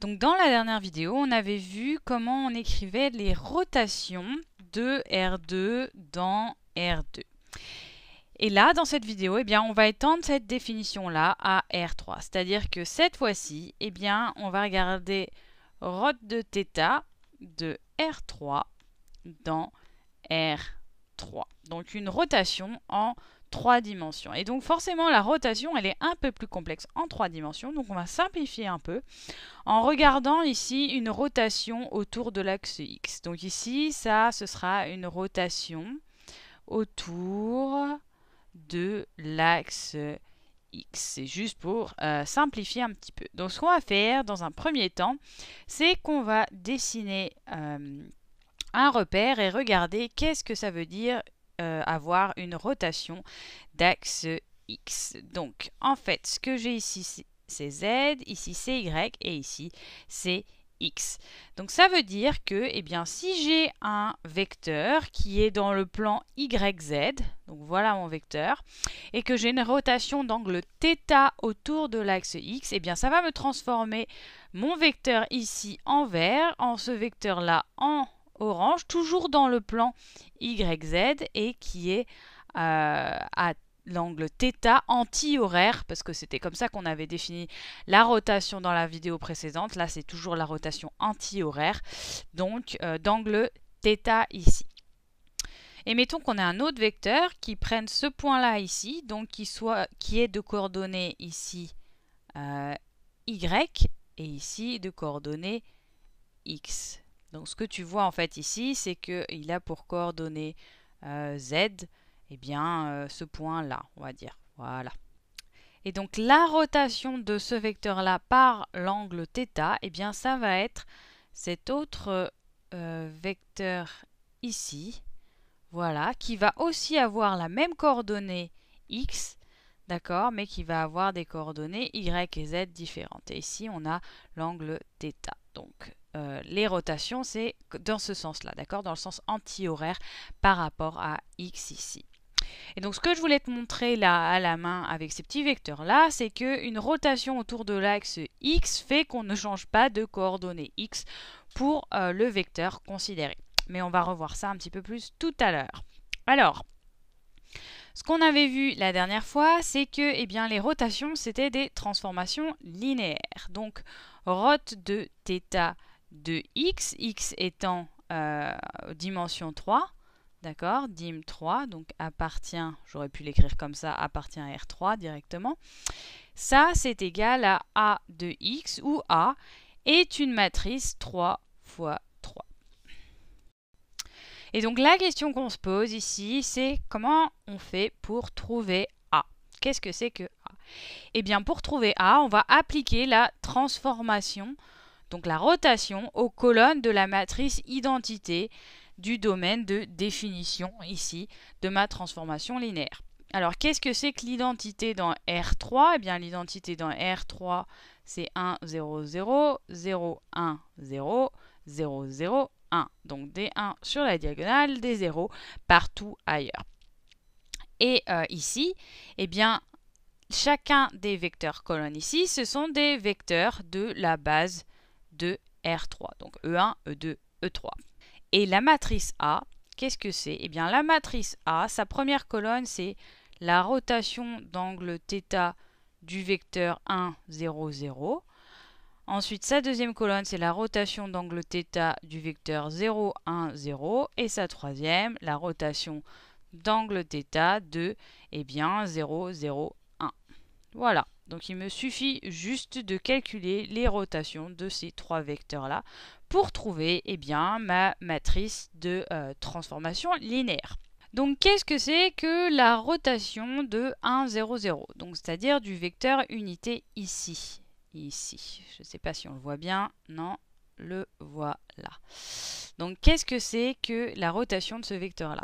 Donc dans la dernière vidéo, on avait vu comment on écrivait les rotations de R2 dans R2. Et là, dans cette vidéo, eh bien, on va étendre cette définition-là à R3. C'est-à-dire que cette fois-ci, eh bien, on va regarder rot de θ de R3 dans R3. Donc une rotation en trois dimensions. Et donc forcément la rotation elle est un peu plus complexe en trois dimensions, donc on va simplifier un peu en regardant ici une rotation autour de l'axe X. Donc ici ça ce sera une rotation autour de l'axe X. C'est juste pour euh, simplifier un petit peu. Donc ce qu'on va faire dans un premier temps, c'est qu'on va dessiner euh, un repère et regarder qu'est-ce que ça veut dire euh, avoir une rotation d'axe X. Donc, en fait, ce que j'ai ici, c'est Z, ici c'est Y et ici c'est X. Donc ça veut dire que eh bien, si j'ai un vecteur qui est dans le plan YZ, donc voilà mon vecteur, et que j'ai une rotation d'angle θ autour de l'axe X, eh bien ça va me transformer mon vecteur ici en vert, en ce vecteur là en orange, toujours dans le plan YZ et qui est euh, à l'angle θ anti-horaire, parce que c'était comme ça qu'on avait défini la rotation dans la vidéo précédente. Là, c'est toujours la rotation anti-horaire, donc euh, d'angle θ ici. Et mettons qu'on a un autre vecteur qui prenne ce point-là ici, donc qui, soit, qui est de coordonnées ici euh, y et ici de coordonnées x. Donc ce que tu vois en fait ici, c'est qu'il a pour coordonnée euh, Z, eh bien euh, ce point-là, on va dire. Voilà. Et donc la rotation de ce vecteur-là par l'angle θ, eh bien ça va être cet autre euh, vecteur ici, voilà, qui va aussi avoir la même coordonnée x, d'accord, mais qui va avoir des coordonnées y et z différentes. Et ici, on a l'angle θ. Donc, euh, les rotations, c'est dans ce sens-là, d'accord Dans le sens anti-horaire par rapport à x ici. Et donc ce que je voulais te montrer là à la main avec ces petits vecteurs là, c'est qu'une rotation autour de l'axe x fait qu'on ne change pas de coordonnées x pour euh, le vecteur considéré. Mais on va revoir ça un petit peu plus tout à l'heure. Alors, ce qu'on avait vu la dernière fois, c'est que eh bien, les rotations, c'était des transformations linéaires. Donc, rot de θ de x, x étant euh, dimension 3, d'accord, dim 3, donc appartient, j'aurais pu l'écrire comme ça, appartient à R3 directement, ça c'est égal à A de x, où A est une matrice 3 fois 3. Et donc la question qu'on se pose ici, c'est comment on fait pour trouver A Qu'est-ce que c'est que A Eh bien pour trouver A, on va appliquer la transformation donc la rotation aux colonnes de la matrice identité du domaine de définition ici de ma transformation linéaire. Alors qu'est-ce que c'est que l'identité dans R3 Eh bien l'identité dans R3 c'est 1, 0, 0, 0, 1, 0, 0, 0, 1. Donc des 1 sur la diagonale, des 0 partout ailleurs. Et euh, ici, eh bien chacun des vecteurs colonnes ici, ce sont des vecteurs de la base de R3, donc E1, E2, E3. Et la matrice A, qu'est-ce que c'est Eh bien la matrice A, sa première colonne, c'est la rotation d'angle θ du vecteur 1, 0, 0. Ensuite, sa deuxième colonne, c'est la rotation d'angle θ du vecteur 0, 1, 0. Et sa troisième, la rotation d'angle θ de eh bien, 0, 0, voilà, donc il me suffit juste de calculer les rotations de ces trois vecteurs-là pour trouver eh bien, ma matrice de euh, transformation linéaire. Donc qu'est-ce que c'est que la rotation de 1, 0, 0 Donc c'est-à-dire du vecteur unité ici. Ici. Je ne sais pas si on le voit bien. Non, le voilà. Donc qu'est-ce que c'est que la rotation de ce vecteur-là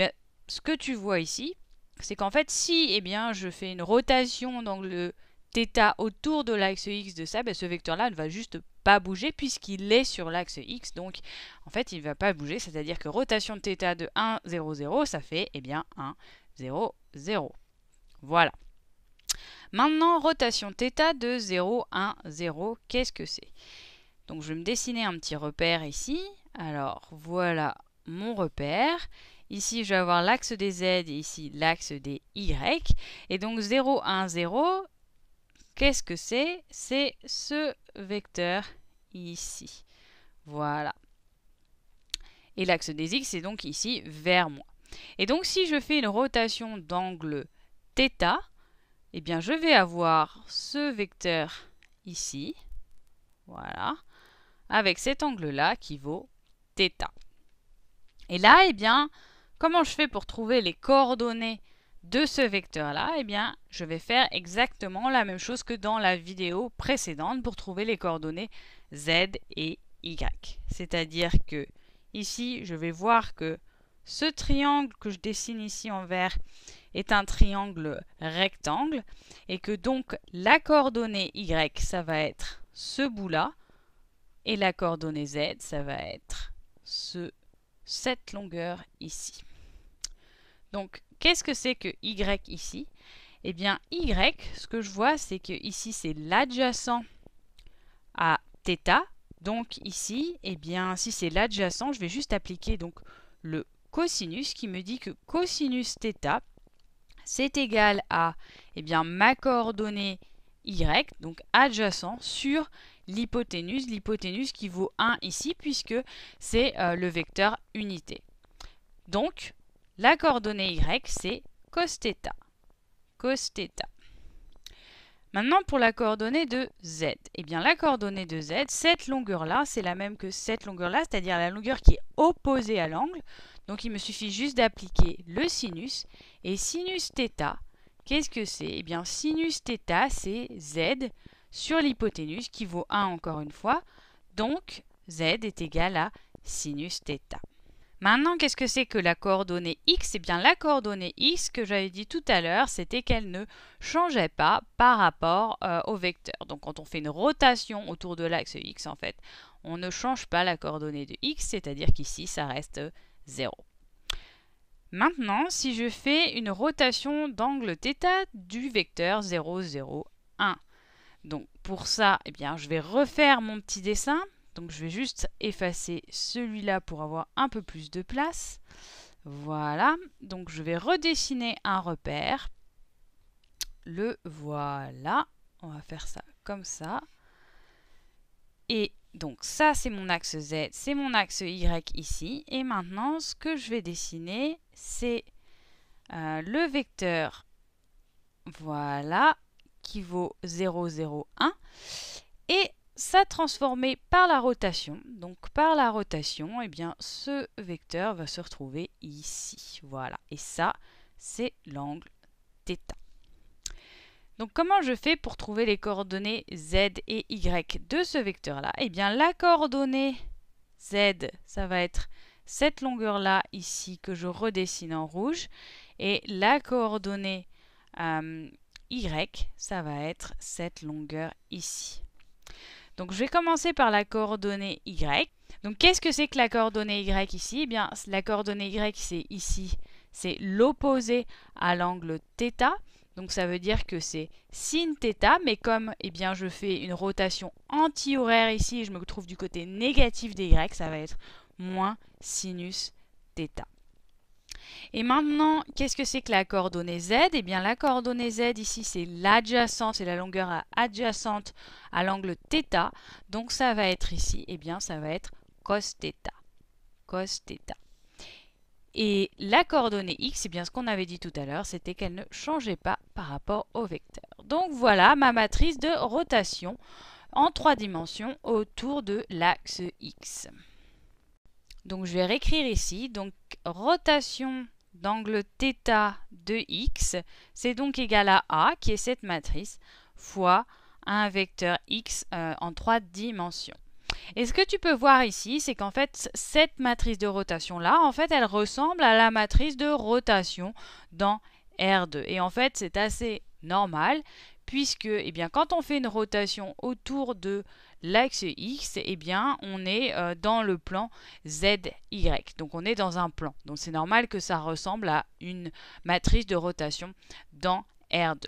eh Ce que tu vois ici, c'est qu'en fait, si eh bien, je fais une rotation le θ autour de l'axe x de ça, ben, ce vecteur-là ne va juste pas bouger puisqu'il est sur l'axe x. Donc, en fait, il ne va pas bouger, c'est-à-dire que rotation de θ de 1, 0, 0, ça fait eh bien, 1, 0, 0. Voilà. Maintenant, rotation θ de 0, 1, 0, qu'est-ce que c'est Donc, je vais me dessiner un petit repère ici. Alors, voilà mon repère. Ici, je vais avoir l'axe des Z et ici l'axe des Y. Et donc 0, 1, 0, qu'est-ce que c'est C'est ce vecteur ici. Voilà. Et l'axe des X, c'est donc ici vers moi. Et donc si je fais une rotation d'angle θ, eh bien je vais avoir ce vecteur ici, voilà, avec cet angle-là qui vaut θ. Et là, eh bien, Comment je fais pour trouver les coordonnées de ce vecteur-là Eh bien, je vais faire exactement la même chose que dans la vidéo précédente pour trouver les coordonnées z et y. C'est-à-dire que ici, je vais voir que ce triangle que je dessine ici en vert est un triangle rectangle et que donc la coordonnée y, ça va être ce bout-là et la coordonnée z, ça va être ce cette longueur ici. Donc, qu'est-ce que c'est que Y ici Eh bien, Y, ce que je vois, c'est que ici, c'est l'adjacent à θ. Donc ici, eh bien, si c'est l'adjacent, je vais juste appliquer donc le cosinus qui me dit que cosinus θ, c'est égal à eh bien, ma coordonnée y, donc adjacent, sur l'hypoténuse, l'hypoténuse qui vaut 1 ici puisque c'est euh, le vecteur unité. Donc, la coordonnée y, c'est cos Cos Maintenant, pour la coordonnée de z. Eh bien, la coordonnée de z, cette longueur-là, c'est la même que cette longueur-là, c'est-à-dire la longueur qui est opposée à l'angle. Donc, il me suffit juste d'appliquer le sinus. Et sinus qu'est-ce que c'est Eh bien, sinus c'est z sur l'hypoténuse qui vaut 1 encore une fois. Donc, z est égal à sinus θ. Maintenant, qu'est-ce que c'est que la coordonnée x Eh bien, la coordonnée x que j'avais dit tout à l'heure, c'était qu'elle ne changeait pas par rapport euh, au vecteur. Donc, quand on fait une rotation autour de l'axe x, en fait, on ne change pas la coordonnée de x, c'est-à-dire qu'ici, ça reste 0. Maintenant, si je fais une rotation d'angle θ du vecteur 0, 0, 1, donc pour ça, eh bien, je vais refaire mon petit dessin. Donc je vais juste effacer celui-là pour avoir un peu plus de place. Voilà, donc je vais redessiner un repère. Le voilà, on va faire ça comme ça. Et donc ça c'est mon axe Z, c'est mon axe Y ici. Et maintenant ce que je vais dessiner c'est euh, le vecteur. Voilà, qui 0, 1, et ça transformé par la rotation. Donc par la rotation, et eh bien ce vecteur va se retrouver ici. Voilà. Et ça, c'est l'angle θ. Donc comment je fais pour trouver les coordonnées z et y de ce vecteur-là Eh bien la coordonnée z, ça va être cette longueur-là ici que je redessine en rouge. Et la coordonnée euh, y, ça va être cette longueur ici. Donc je vais commencer par la coordonnée Y. Donc qu'est-ce que c'est que la coordonnée Y ici Eh bien la coordonnée Y c'est ici, c'est l'opposé à l'angle θ. Donc ça veut dire que c'est sin mais comme eh bien, je fais une rotation anti-horaire ici, je me trouve du côté négatif des y, ça va être moins sinus et maintenant, qu'est-ce que c'est que la coordonnée z Eh bien, la coordonnée z, ici, c'est l'adjacente, c'est la longueur adjacente à l'angle θ. Donc, ça va être ici, eh bien, ça va être cos Cos Et la coordonnée x, c'est eh bien ce qu'on avait dit tout à l'heure, c'était qu'elle ne changeait pas par rapport au vecteur. Donc voilà ma matrice de rotation en trois dimensions autour de l'axe x. Donc je vais réécrire ici. Donc rotation d'angle θ de x, c'est donc égal à A, qui est cette matrice, fois un vecteur x euh, en trois dimensions. Et ce que tu peux voir ici, c'est qu'en fait, cette matrice de rotation-là, en fait, elle ressemble à la matrice de rotation dans R2. Et en fait, c'est assez normal, puisque eh bien, quand on fait une rotation autour de l'axe X, eh bien, on est euh, dans le plan ZY. Donc, on est dans un plan. Donc, c'est normal que ça ressemble à une matrice de rotation dans R2.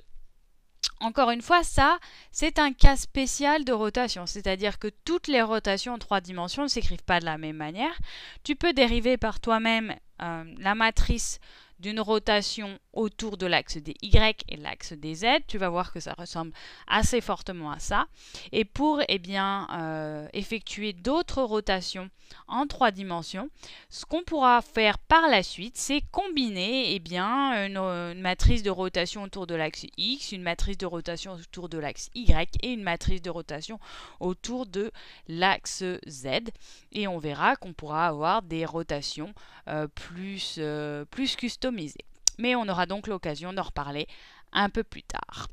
Encore une fois, ça, c'est un cas spécial de rotation, c'est-à-dire que toutes les rotations en trois dimensions ne s'écrivent pas de la même manière. Tu peux dériver par toi-même euh, la matrice d'une rotation autour de l'axe des Y et l'axe des Z. Tu vas voir que ça ressemble assez fortement à ça. Et pour eh bien, euh, effectuer d'autres rotations en trois dimensions, ce qu'on pourra faire par la suite, c'est combiner eh bien, une, matrice de rotation autour de l'axe X, une matrice de rotation autour de l'axe Y et une matrice de rotation autour de l'axe Z. Et on verra qu'on pourra avoir des rotations euh, euh, plus customisées mais on aura donc l'occasion d'en reparler un peu plus tard.